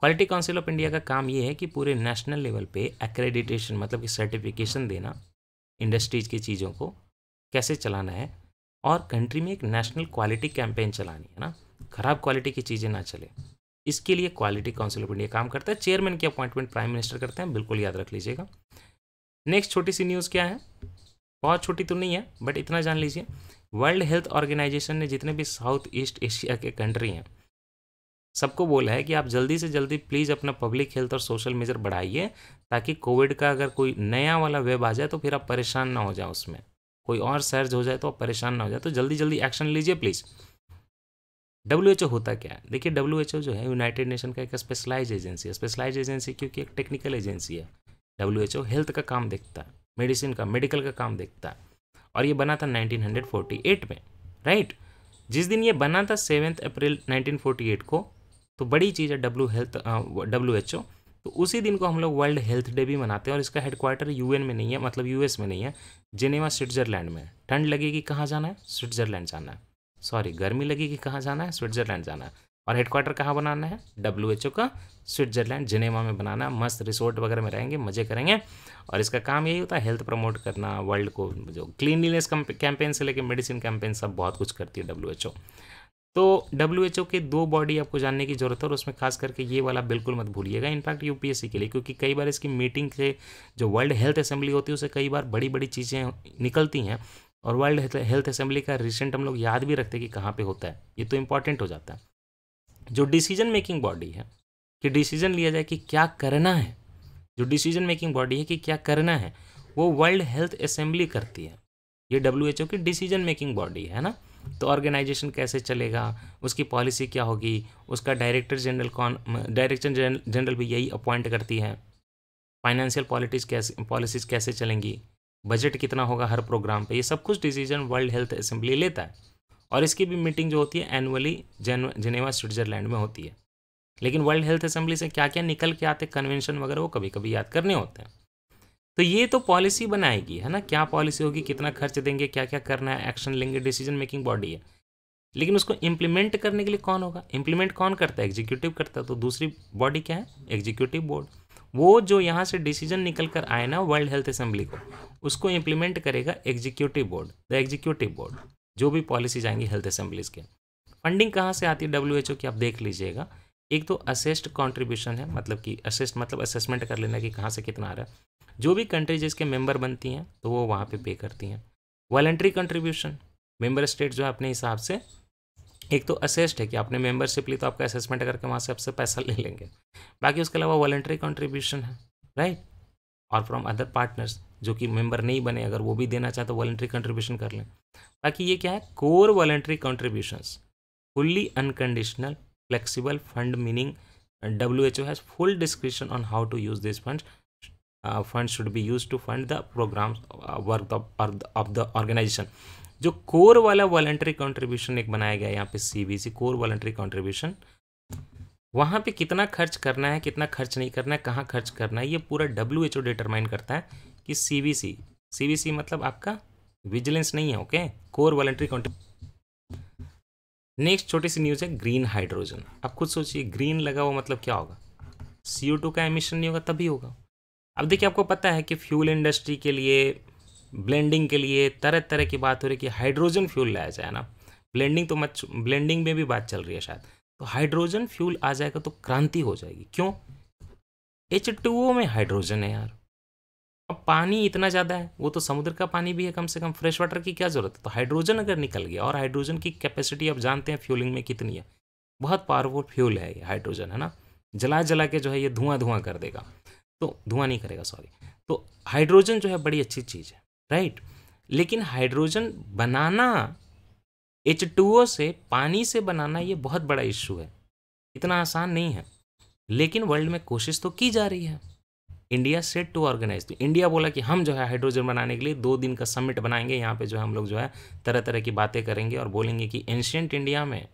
क्वालिटी काउंसिल ऑफ इंडिया का काम ये है कि पूरे नेशनल लेवल पे एक्रेडिटेशन मतलब कि सर्टिफिकेशन देना इंडस्ट्रीज की चीज़ों को कैसे चलाना है और कंट्री में एक नेशनल क्वालिटी कैंपेन चलानी है ना खराब क्वालिटी की चीज़ें ना चले इसके लिए क्वालिटी काउंसिल ऑफ इंडिया काम करता है चेयरमैन की अपॉइंटमेंट प्राइम मिनिस्टर करते हैं बिल्कुल याद रख लीजिएगा नेक्स्ट छोटी सी न्यूज़ क्या है बहुत छोटी तो नहीं है बट इतना जान लीजिए वर्ल्ड हेल्थ ऑर्गेनाइजेशन ने जितने भी साउथ ईस्ट एशिया के कंट्री हैं सबको बोला है कि आप जल्दी से जल्दी प्लीज़ अपना पब्लिक हेल्थ और सोशल मेजर बढ़ाइए ताकि कोविड का अगर कोई नया वाला वेब आ जाए तो फिर आप परेशान ना हो जाए उसमें कोई और सर्ज हो जाए तो आप परेशान ना हो जाए तो जल्दी जल्दी एक्शन लीजिए प्लीज़ डब्ल्यू होता क्या है देखिए डब्ल्यू जो है यूनाइटेड नेशन का एक स्पेशलाइज एजेंसी है स्पेशलाइज एजेंसी क्योंकि एक टेक्निकल एजेंसी है डब्ल्यू हेल्थ का काम देखता है मेडिसिन का मेडिकल का काम देखता है और ये बना था 1948 में राइट जिस दिन ये बना था सेवेंथ अप्रैल 1948 को तो बड़ी चीज़ है W health W H O तो उसी दिन को हम लोग वर्ल्ड हेल्थ डे भी मनाते हैं और इसका हेडक्वार्टर एन में नहीं है मतलब एस में नहीं है जिनेवा स्विट्जरलैंड में ठंड लगेगी कहाँ जाना है स्विट्जरलैंड जाना है सॉरी गर्मी लगेगी कहाँ जाना है स्विट्जरलैंड जाना है और हेडक्वार्टर कहाँ बनाना है डब्ल्यू एच ओ का स्विट्जरलैंड जिनेमा में बनाना मस्त रिसोर्ट वगैरह में रहेंगे मज़े करेंगे और इसका काम यही होता है हेल्थ प्रमोट करना वर्ल्ड को जो क्लीनलीनेस कैंपेन से लेकर मेडिसिन कैंपेन सब बहुत कुछ करती है डब्ल्यू एच ओ तो डब्ल्यू एच ओ के दो बॉडी आपको जानने की ज़रूरत है और उसमें खास करके ये वाला बिल्कुल मत भूलिएगा इनफैक्ट सी के लिए क्योंकि कई बार इसकी मीटिंग से जो वर्ल्ड हेल्थ असेंबली होती है उससे कई बार बड़ी बड़ी चीज़ें निकलती हैं और वर्ल्ड हेल्थ असेंबली का रिसेंट हम लोग याद भी रखते हैं कि कहाँ पे होता है ये तो इंपॉर्टेंट हो जाता है जो डिसीजन मेकिंग बॉडी है कि डिसीजन लिया जाए कि क्या करना है जो डिसीजन मेकिंग बॉडी है कि क्या करना है वो वर्ल्ड हेल्थ असेंबली करती है ये डब्ल्यू एच ओ की डिसीजन मेकिंग बॉडी है ना तो ऑर्गेनाइजेशन कैसे चलेगा उसकी पॉलिसी क्या होगी उसका डायरेक्टर जनरल कौन डायरेक्टर जनरल भी यही अपॉइंट करती है फाइनेंशियल पॉलिटीज कैसे पॉलिसीज कैसे चलेंगी बजट कितना होगा हर प्रोग्राम पे ये सब कुछ डिसीजन वर्ल्ड हेल्थ असेंबली लेता है और इसकी भी मीटिंग जो होती है एनुअली जिनेवा स्विट्जरलैंड में होती है लेकिन वर्ल्ड हेल्थ असेंबली से क्या क्या निकल के आते कन्वेंशन वगैरह वो कभी कभी याद करने होते हैं तो ये तो पॉलिसी बनाएगी है ना क्या पॉलिसी होगी कितना खर्च देंगे क्या क्या करना है एक्शन लेंगे डिसीजन मेकिंग बॉडी है लेकिन उसको इम्प्लीमेंट करने के लिए कौन होगा इम्प्लीमेंट कौन करता है एग्जीक्यूटिव करता है तो दूसरी बॉडी क्या है एग्जीक्यूटिव बोर्ड वो जो यहाँ से डिसीजन निकल कर आए ना वर्ल्ड हेल्थ असेंबली को उसको इम्प्लीमेंट करेगा executive board the executive board जो भी पॉलिसीज आएंगी हेल्थ असेंबलीज के फंडिंग कहाँ से आती है डब्ल्यू एच ओ की आप देख लीजिएगा एक तो असेस्ड कॉन्ट्रीब्यूशन है मतलब कि असेस्ट मतलब असेसमेंट कर लेना कि कहाँ से कितना आ रहा है जो भी कंट्रीज इसके मेंबर बनती हैं तो वो वहाँ पे पे करती हैं वॉलेंट्री कंट्रीब्यूशन मेंबर स्टेट जो है अपने हिसाब से एक तो असेस्ड है कि आपने मेंबरशिप ली तो आपका असेसमेंट करके वहाँ से आपसे पैसा ले लेंगे बाकी उसके अलावा वॉलेंट्री कंट्रीब्यूशन है राइट और फ्रॉम अदर पार्टनर्स जो कि मेंबर नहीं बने अगर वो भी देना चाहे तो वॉलेंट्री कंट्रीब्यूशन कर लें बाकी ये क्या है core voluntary contributions fully unconditional flexible fund meaning W H O has full description on how to use this fund fund should be use to fund the programme work of the organisation जो कोर वाला वॉलेंट्री कॉन्ट्रीब्यूशन एक बनाया गया यहाँ पे C B C core voluntary contribution वहाँ पे कितना खर्च करना है कितना खर्च नहीं करना है कहाँ खर्च करना है ये पूरा डब्ल्यू एच ओ डिटरमाइन करता है कि सी बी सी सी बी सी मतलब आपका विजिलेंस नहीं है ओके कोर वॉलेंट्री कॉन्ट्री नेक्स्ट छोटी सी न्यूज है ग्रीन हाइड्रोजन अब खुद सोचिए ग्रीन लगा हुआ मतलब क्या होगा सी का एमिशन नहीं होगा तभी होगा अब देखिए आपको पता है कि फ्यूल इंडस्ट्री के लिए ब्लेंडिंग के लिए तरह तरह की बात हो रही है कि हाइड्रोजन फ्यूल लाया जाए ना ब्लेंडिंग तो मत ब्लेंडिंग में भी बात चल रही है शायद तो हाइड्रोजन फ्यूल आ जाएगा तो क्रांति हो जाएगी क्यों एच में हाइड्रोजन है यार अब पानी इतना ज़्यादा है वो तो समुद्र का पानी भी है कम से कम फ्रेश वाटर की क्या ज़रूरत है तो हाइड्रोजन अगर निकल गया और हाइड्रोजन की कैपेसिटी आप जानते हैं फ्यूलिंग में कितनी है बहुत पावरफुल फ्यूल है ये हाइड्रोजन है ना जला जला के जो है ये धुआं धुआं कर देगा तो धुआं नहीं करेगा सॉरी तो हाइड्रोजन जो है बड़ी अच्छी चीज़ है राइट लेकिन हाइड्रोजन बनाना एच से पानी से बनाना ये बहुत बड़ा इश्यू है इतना आसान नहीं है लेकिन वर्ल्ड में कोशिश तो की जा रही है इंडिया सेट टू ऑर्गेनाइज तो इंडिया बोला कि हम जो है हाइड्रोजन बनाने के लिए दो दिन का समिट बनाएंगे यहाँ पे जो है हम लोग जो है तरह तरह की बातें करेंगे और बोलेंगे कि एंशियंट इंडिया में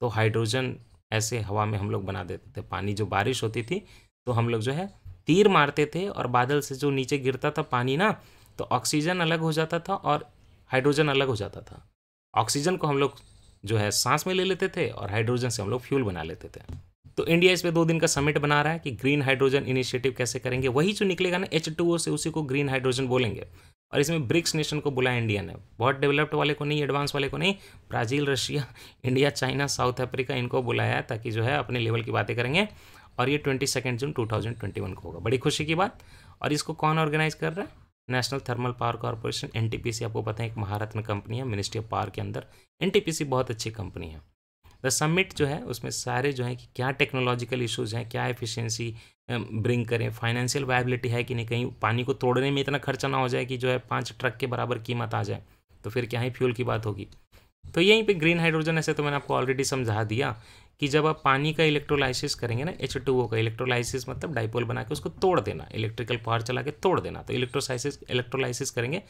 तो हाइड्रोजन ऐसे हवा में हम लोग बना देते थे पानी जो बारिश होती थी तो हम लोग जो है तीर मारते थे और बादल से जो नीचे गिरता था पानी ना तो ऑक्सीजन अलग हो जाता था और हाइड्रोजन अलग हो जाता था ऑक्सीजन को हम लोग जो है सांस में ले लेते थे और हाइड्रोजन से हम लोग फ्यूल बना लेते थे तो इंडिया इस पर दो दिन का समिट बना रहा है कि ग्रीन हाइड्रोजन इनिशिएटिव कैसे करेंगे वही जो निकलेगा ना एच से उसी को ग्रीन हाइड्रोजन बोलेंगे और इसमें ब्रिक्स नेशन को बुलाया इंडिया ने बहुत डेवलप्ड वाले को नहीं एडवांस वाले को नहीं Brazil Russia India China South Africa इनको बुलाया ताकि जो है अपने लेवल की बातें करेंगे और ये twenty second June two thousand twenty one को होगा बड़ी खुशी की बात और इसको कौन ऑर्गेनाइज कर रहा है national thermal power corporation N आपको पता है एक महारत्न कंपनी है मिनिस्ट्री ऑफ पावर के अंदर एन बहुत अच्छी कंपनी है द समिट जो है उसमें सारे जो है कि क्या टेक्नोलॉजिकल इश्यूज़ हैं क्या एफिशिएंसी ब्रिंग करें फाइनेंशियल वायबिलिटी है कि नहीं कहीं पानी को तोड़ने में इतना खर्चा ना हो जाए कि जो है पाँच ट्रक के बराबर कीमत आ जाए तो फिर क्या ही फ्यूल की बात होगी तो यहीं पे ग्रीन हाइड्रोजन ऐसे तो मैंने आपको ऑलरेडी समझा दिया कि जब आप पानी का इलेक्ट्रोलाइसिस करेंगे ना एच टू ओ का इलेक्ट्रोलाइसिस मतलब डाइपोल बना के उसको तोड़ देना इलेक्ट्रिकल पावर चला के तोड़ देना तो इलेक्ट्रोसाइसिस इलेक्ट्रोलाइसिस करेंगे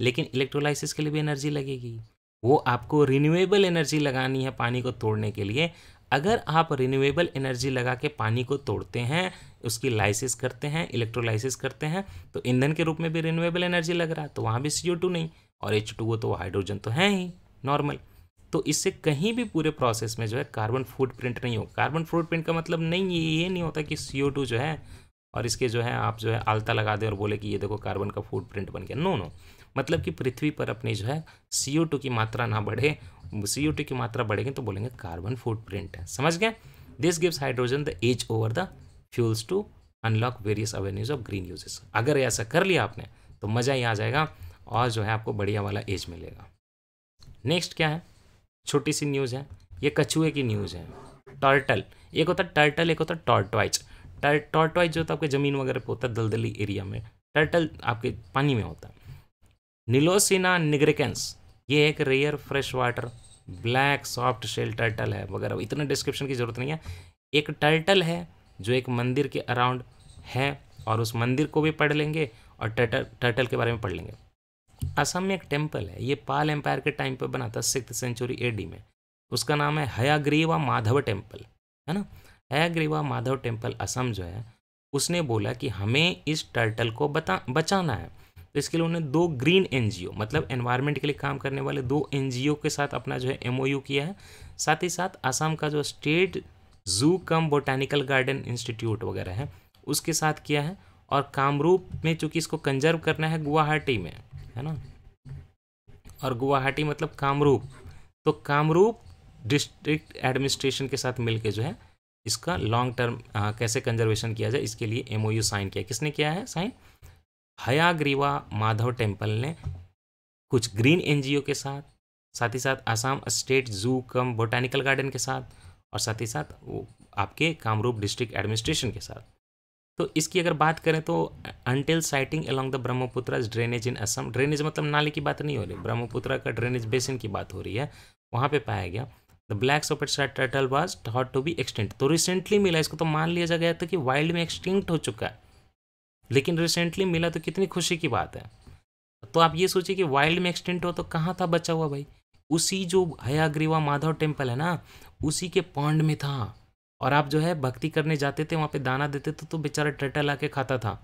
लेकिन इलेक्ट्रोलाइसिस के लिए भी एनर्जी लगेगी वो आपको रिन्यूएबल एनर्जी लगानी है पानी को तोड़ने के लिए अगर आप रिन्यूएबल एनर्जी लगा के पानी को तोड़ते हैं उसकी लाइसिस करते हैं इलेक्ट्रोलाइसिस करते हैं तो ईंधन के रूप में भी रिन्यूएबल एनर्जी लग रहा है तो वहाँ भी सी नहीं और एच तो हाइड्रोजन तो है ही नॉर्मल तो इससे कहीं भी पूरे प्रोसेस में जो है कार्बन फूड प्रिंट नहीं हो कार्बन फूड प्रिंट का मतलब नहीं ये ये नहीं होता कि सी जो है और इसके जो है आप जो है आलता लगा दें और बोले कि ये देखो कार्बन का फूड प्रिंट बन गया नो नो मतलब कि पृथ्वी पर अपनी जो है सी की मात्रा ना बढ़े सी की मात्रा बढ़ेगी तो बोलेंगे कार्बन फूड प्रिंट है समझ गए this gives hydrogen the edge over the fuels to unlock various avenues of green uses अगर ऐसा कर लिया आपने तो मज़ा ही आ जाएगा और जो है आपको बढ़िया वाला एज मिलेगा नेक्स्ट क्या है छोटी सी न्यूज़ है ये कछुए की न्यूज़ है टर्टल एक होता है टर्टल एक होता है टॉर्टवाइज टॉर्टवाइज जो होता तो है आपके ज़मीन वगैरह पे होता है दलदली एरिया में टर्टल आपके पानी में होता है नीलोसिना निग्रिकेंस ये एक rare fresh water black soft shell turtle है वगैरह इतना डिस्क्रिप्शन की ज़रूरत नहीं है एक टर्टल है जो एक मंदिर के अराउंड है और उस मंदिर को भी पढ़ लेंगे और टर्टल टर्टल के बारे में पढ़ लेंगे असम में एक टेम्पल है ये पाल एम्पायर के टाइम पर बना था सिक्स सेंचुरी ए में उसका नाम है हयाग्रीवा माधव टेम्पल है ना हैग्रीवा माधव टेम्पल असम जो है उसने बोला कि हमें इस टर्टल को बता बचाना है तो इसके लिए उन्होंने दो ग्रीन एनजीओ मतलब एनवायरनमेंट के लिए काम करने वाले दो एनजीओ के साथ अपना जो है एमओयू किया है साथ ही साथ असम का जो स्टेट जू कम बोटानिकल गार्डन इंस्टीट्यूट वगैरह है उसके साथ किया है और कामरूप में चूंकि इसको कंजर्व करना है गुवाहाटी में है ना और गुवाहाटी मतलब कामरूप तो कामरूप डिस्ट्रिक्ट एडमिनिस्ट्रेशन के साथ मिलके जो है इसका लॉन्ग टर्म कैसे कंजर्वेशन किया जाए इसके लिए एम साइन किया किसने किया है साइन हयाग्रीवा माधव टेम्पल ने कुछ ग्रीन एन के साथ साथ ही साथ आसाम स्टेट जू कम बोटानिकल गार्डन के साथ और साथ ही साथ वो आपके कामरूप डिस्ट्रिक्ट एडमिनिस्ट्रेशन के साथ तो इसकी अगर बात करें तो until sighting along the Brahmaputra drainage in Assam drainage मतलब नाले की बात नहीं हो रही ब्रह्मपुत्र का ड्रेनेज बेसिन की बात हो रही है वहाँ पे पाया गया the black soft turtle was thought to be extinct तो रिसेंटली मिला इसको तो मान लिया गया था कि वाइल्ड में एक्सटिंक्ट हो चुका है लेकिन रिसेंटली मिला तो कितनी खुशी की बात है तो आप ये सोचिए कि वाइल्ड में एक्सटिंक्ट हो तो कहाँ था बचा हुआ भाई उसी जो हयाग्रीवा माधव टेम्पल है ना उसी के पॉन्ड में था और आप जो है भक्ति करने जाते थे वहाँ पे दाना देते थे तो बेचारा टर्टल आके खाता था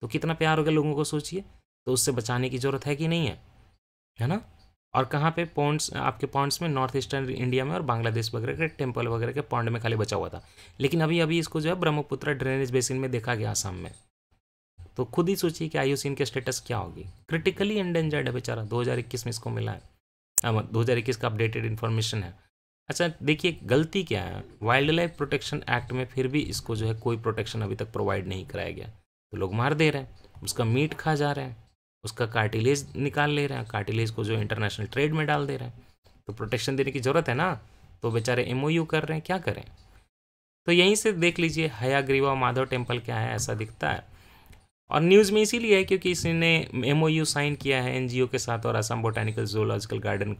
तो कितना प्यार हो गया लोगों को सोचिए तो उससे बचाने की ज़रूरत है कि नहीं है है ना और कहाँ पे पॉन्ड्स आपके पॉन्ड्स में नॉर्थ ईस्टर्न इंडिया में और बांग्लादेश वगैरह के टेम्पल वगैरह के पॉन्ड में खाली बचा हुआ था लेकिन अभी अभी इसको जो है ब्रह्मपुत्र ड्रेनेज बेसिन में देखा गया आसाम में तो खुद ही सोचिए कि आयुसीन के स्टेटस क्या होगी क्रिटिकली एंडेंजर्ड है बेचारा 2021 में इसको मिला है दो हज़ार इक्कीस का अपडेटेड इन्फॉर्मेशन है अच्छा देखिए गलती क्या है वाइल्ड लाइफ प्रोटेक्शन एक्ट में फिर भी इसको जो है कोई प्रोटेक्शन अभी तक प्रोवाइड नहीं कराया गया तो लोग मार दे रहे हैं उसका मीट खा जा रहे हैं उसका कार्टिलेज निकाल ले रहे हैं कार्टिलेज को जो इंटरनेशनल ट्रेड में डाल दे रहे हैं तो प्रोटेक्शन देने की ज़रूरत है ना तो बेचारे एम कर रहे हैं क्या करें तो यहीं से देख लीजिए हयाग्रीवा माधव टेम्पल क्या है ऐसा दिखता है और न्यूज़ में इसीलिए है क्योंकि इसने एम साइन किया है एनजीओ के साथ और Assam botanical zoological garden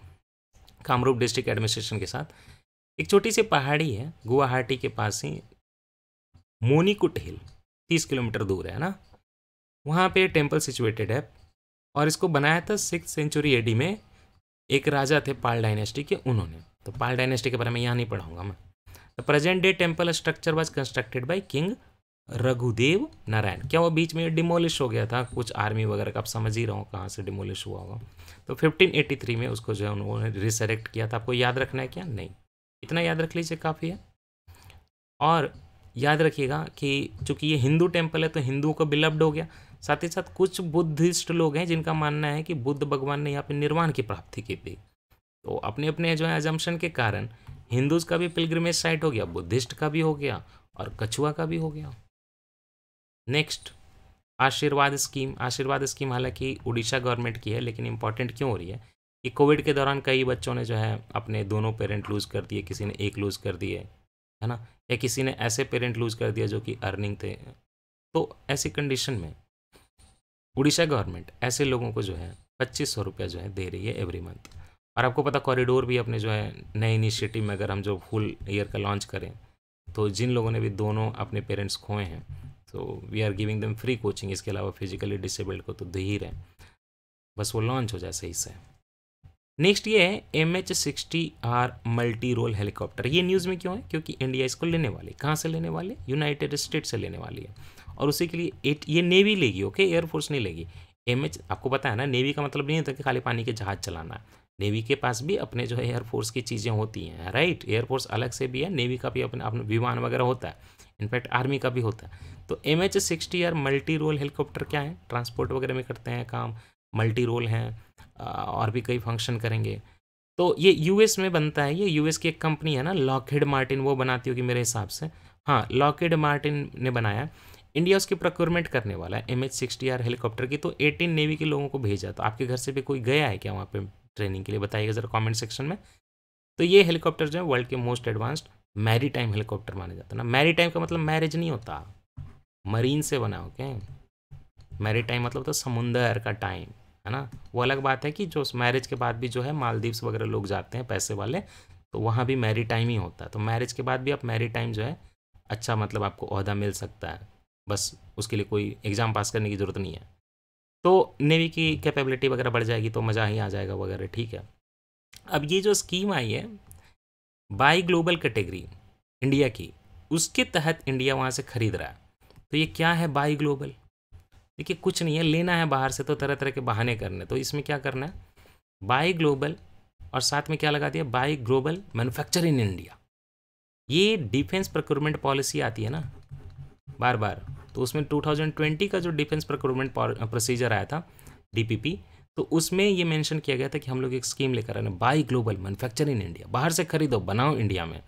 Kamrup district administration के साथ एक छोटी सी पहाड़ी है गुवाहाटी के पास ही मोनीकुट हिल तीस किलोमीटर दूर है ना वहाँ पे टेम्पल सिचुएटेड है और इसको बनाया था सिक्स सेंचुरी एडी में एक राजा थे पाल डायनेस्टी के उन्होंने तो पाल डायनेस्टी के बारे में यहाँ नहीं पढ़ाऊंगा मैं the present day temple structure was constructed by king Raghudev Narayan क्या वो बीच में डिमोलिश हो गया था कुछ आर्मी वगैरह का आप समझ ही रहा हूँ कहाँ से डिमोलिश हुआ होगा तो 1583 में उसको जो है उन्होंने रिसरेक्ट किया था आपको याद रखना है क्या नहीं इतना याद रख लीजिए काफ़ी है और याद रखिएगा कि चूंकि ये हिंदू टेम्पल है तो हिंदुओं का बिलब्ड हो गया साथ ही साथ कुछ बुद्धिस्ट लोग हैं जिनका मानना है कि बुद्ध भगवान ने यहाँ पे निर्वाण की प्राप्ति की थी तो अपने अपने जो है एजम्पन के कारण हिंदूज का भी पिलग्रमेज साइट हो गया बुद्धिस्ट का भी हो गया और कछुआ का भी हो गया नेक्स्ट आशीर्वाद स्कीम आशीर्वाद स्कीम हालांकि उड़ीसा गवर्नमेंट की है लेकिन इंपॉर्टेंट क्यों हो रही है कि कोविड के दौरान कई बच्चों ने जो है अपने दोनों पेरेंट लूज़ कर दिए किसी ने एक लूज़ कर दिए है ना या किसी ने ऐसे पेरेंट लूज़ कर दिया जो कि अर्निंग थे तो ऐसी कंडीशन में उड़ीसा गवर्नमेंट ऐसे लोगों को जो है पच्चीस सौ रुपया जो है दे रही है एवरी मंथ और आपको पता कॉरिडोर भी अपने जो है नए इनिशिएटिव में अगर हम जो फुल ईयर का लॉन्च करें तो जिन लोगों ने भी दोनों अपने पेरेंट्स खोए हैं तो we are giving them free coaching इसके अलावा फिजिकली डिसेबल्ड को तो दे ही रहे बस वो लॉन्च हो जाए सही से नेक्स्ट ये है M H sixty R multi role helicopter ये न्यूज़ में क्यों है क्योंकि इंडिया इसको लेने वाली कहाँ से लेने वाली यूनाइटेड स्टेट से लेने वाली है और उसी के लिए एट ये नेवी लेगी ओके एयरफोर्स नहीं लेगी एम आपको पता है ना नेवी का मतलब नहीं होता कि खाली पानी के जहाज़ चलाना नेवी के पास भी अपने जो है एयरफोर्स की चीज़ें होती हैं राइट एयरफोर्स अलग से भी है नेवी का भी अपने अपने विमान वगैरह होता है इनफैक्ट आर्मी का भी होता है तो M H sixty R multi role helicopter क्या है ट्रांसपोर्ट वगैरह में करते हैं काम मल्टी रोल हैं और भी कई फंक्शन करेंगे तो ये यूएस में बनता है ये यूएस की एक कंपनी है ना लॉकहेड मार्टिन वो बनाती होगी मेरे हिसाब से हाँ लॉकहेड मार्टिन ने बनाया इंडिया उसकी प्रोक्योरमेंट करने वाला है M H sixty R helicopter की तो एटीन नेवी के लोगों को भेजा तो आपके घर से भी कोई गया है क्या वहाँ पर ट्रेनिंग के लिए बताइएगा ज़रा कॉमेंट सेक्शन में तो ये हेलीकॉप्टर जो है वर्ल्ड के most advanced maritime helicopter माना जाता हैं ना मैरी टाइम का मतलब मैरिज नहीं होता मरीन से बना ओके मैरी टाइम मतलब तो समुंदर का टाइम है ना वो अलग बात है कि जो मैरिज के बाद भी जो है मालदीव्स वगैरह लोग जाते हैं पैसे वाले तो वहाँ भी मैरी टाइम ही होता है तो मैरिज के बाद भी आप मैरी टाइम जो है अच्छा मतलब आपको अहदा मिल सकता है बस उसके लिए कोई एग्ज़ाम पास करने की ज़रूरत नहीं है तो नेवी की कैपेबिलिटी वगैरह बढ़ जाएगी तो मज़ा ही आ जाएगा वगैरह ठीक है अब ये जो स्कीम आई है बाई ग्लोबल कैटेगरी इंडिया की उसके तहत इंडिया वहाँ से ख़रीद रहा है तो ये क्या है बाई ग्लोबल देखिए कुछ नहीं है लेना है बाहर से तो तरह तरह के बहाने करने तो इसमें क्या करना है बाई ग्लोबल और साथ में क्या लगा दिया buy global manufacture in India ये डिफेंस प्रोक्योरमेंट पॉलिसी आती है ना बार बार तो उसमें 2020 का जो डिफेंस प्रोक्योरमेंट प्रोसीजर आया था डी तो उसमें ये मेंशन किया गया था कि हम लोग एक स्कीम लेकर आए buy global manufacture in India बाहर से खरीदो बनाओ इंडिया में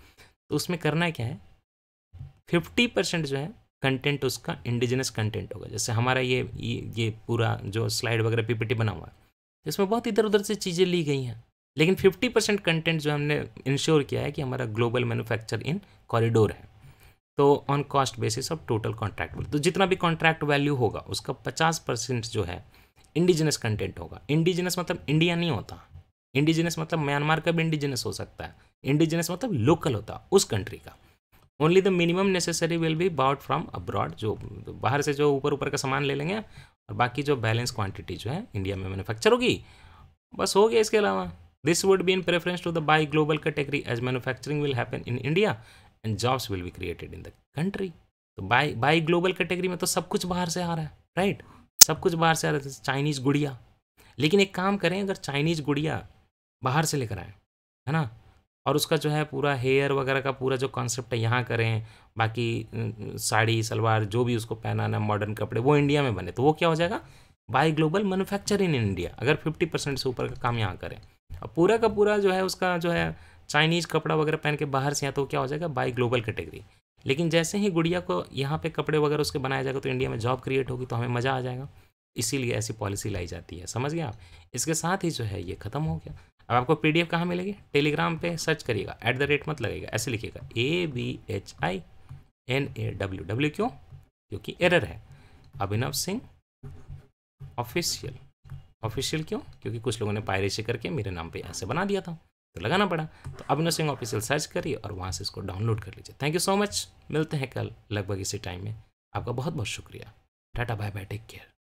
तो उसमें करना क्या है फिफ्टी परसेंट जो है कंटेंट उसका इंडिजिनस कंटेंट होगा जैसे हमारा ये ये पूरा जो स्लाइड वगैरह पीपीटी बना हुआ है इसमें बहुत इधर उधर से चीज़ें ली गई हैं लेकिन 50 परसेंट कंटेंट जो हमने इंश्योर किया है कि हमारा ग्लोबल मैन्युफैक्चर इन कॉरिडोर है तो on cost basis of total contract value तो जितना भी कॉन्ट्रैक्ट वैल्यू होगा उसका पचास परसेंट जो है इंडिजिनस कंटेंट होगा इंडिजिनस मतलब इंडिया नहीं होता इंडिजिनस मतलब म्यांमार का भी इंडिजिनस हो सकता है इंडिजिनस मतलब लोकल होता उस कंट्री का only the minimum necessary will be bought from abroad जो बाहर से जो ऊपर ऊपर का सामान ले लेंगे और बाकी जो बैलेंस क्वांटिटी जो है इंडिया में मैनुफैक्चर होगी बस हो गया इसके अलावा this would be in preference to the buy global category as manufacturing will happen in India and jobs will be created in the country तो बाई बाई ग्लोबल कैटेगरी में तो सब कुछ बाहर से आ रहा है राइट सब कुछ बाहर से आ रहा है चाइनीज़ गुड़िया लेकिन एक काम करें अगर चाइनीज़ गुड़िया बाहर से लेकर आए है ना और उसका जो है पूरा हेयर वगैरह का पूरा जो कॉन्सेप्ट है यहाँ करें बाकी साड़ी सलवार जो भी उसको पहनाना मॉडर्न कपड़े वो इंडिया में बने तो वो क्या हो जाएगा buy global manufacture in India अगर फिफ्टी परसेंट से ऊपर का काम यहाँ करें और पूरा का पूरा जो है उसका जो है चाइनीज़ कपड़ा वगैरह पहन के बाहर से यहाँ तो क्या हो जाएगा बाई ग्लोबल कैटेगरी लेकिन जैसे ही गुड़िया को यहाँ पे कपड़े वगैरह उसके बनाया जाएगा तो इंडिया में जॉब क्रिएट होगी तो हमें मज़ा आ जाएगा इसीलिए ऐसी पॉलिसी लाई जाती है समझ गए आप इसके साथ ही जो है ये ख़त्म हो गया अब आपको पी डी कहाँ मिलेगी टेलीग्राम पर सर्च करिएगा एट द रेट मत लगेगा ऐसे लिखिएगा A B H I N A W W क्यों क्योंकि एरर है अभिनव सिंह ऑफिशियल ऑफिशियल क्यों क्योंकि कुछ लोगों ने पायरेसी करके मेरे नाम पे ऐसे बना दिया था तो लगाना पड़ा तो अभिनव सिंह ऑफिशियल सर्च करिए और वहाँ से इसको डाउनलोड कर लीजिए थैंक यू सो मच मिलते हैं कल लगभग इसी टाइम में आपका बहुत बहुत शुक्रिया tata bye bye take care